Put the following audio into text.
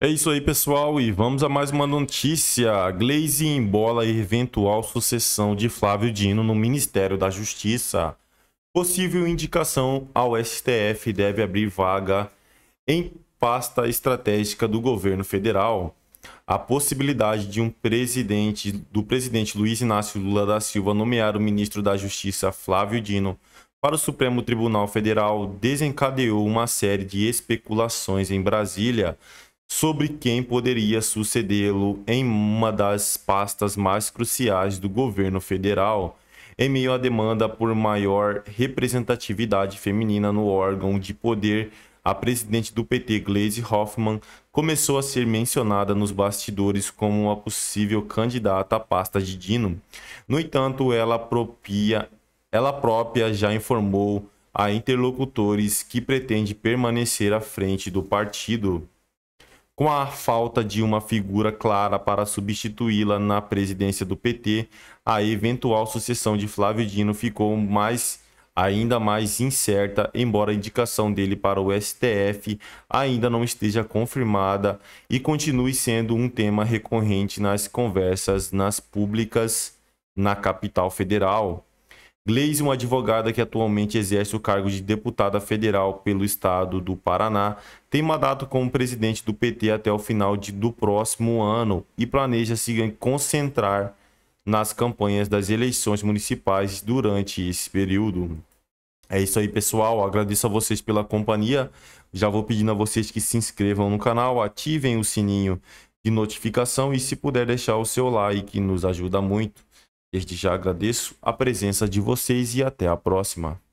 É isso aí, pessoal, e vamos a mais uma notícia. Glaze embola eventual sucessão de Flávio Dino no Ministério da Justiça. Possível indicação ao STF deve abrir vaga em pasta estratégica do governo federal. A possibilidade de um presidente do presidente Luiz Inácio Lula da Silva nomear o ministro da Justiça Flávio Dino para o Supremo Tribunal Federal desencadeou uma série de especulações em Brasília sobre quem poderia sucedê-lo em uma das pastas mais cruciais do governo federal, em meio à demanda por maior representatividade feminina no órgão de poder. A presidente do PT, Gleisi Hoffmann, começou a ser mencionada nos bastidores como uma possível candidata à pasta de Dino. No entanto, ela, ela própria já informou a interlocutores que pretende permanecer à frente do partido. Com a falta de uma figura clara para substituí-la na presidência do PT, a eventual sucessão de Flávio Dino ficou mais ainda mais incerta, embora a indicação dele para o STF ainda não esteja confirmada e continue sendo um tema recorrente nas conversas nas públicas na capital federal. Gleise, uma advogada que atualmente exerce o cargo de deputada federal pelo estado do Paraná, tem mandato como presidente do PT até o final de, do próximo ano e planeja se concentrar nas campanhas das eleições municipais durante esse período. É isso aí, pessoal. Agradeço a vocês pela companhia. Já vou pedindo a vocês que se inscrevam no canal, ativem o sininho de notificação e, se puder, deixar o seu like, nos ajuda muito. Desde já agradeço a presença de vocês e até a próxima.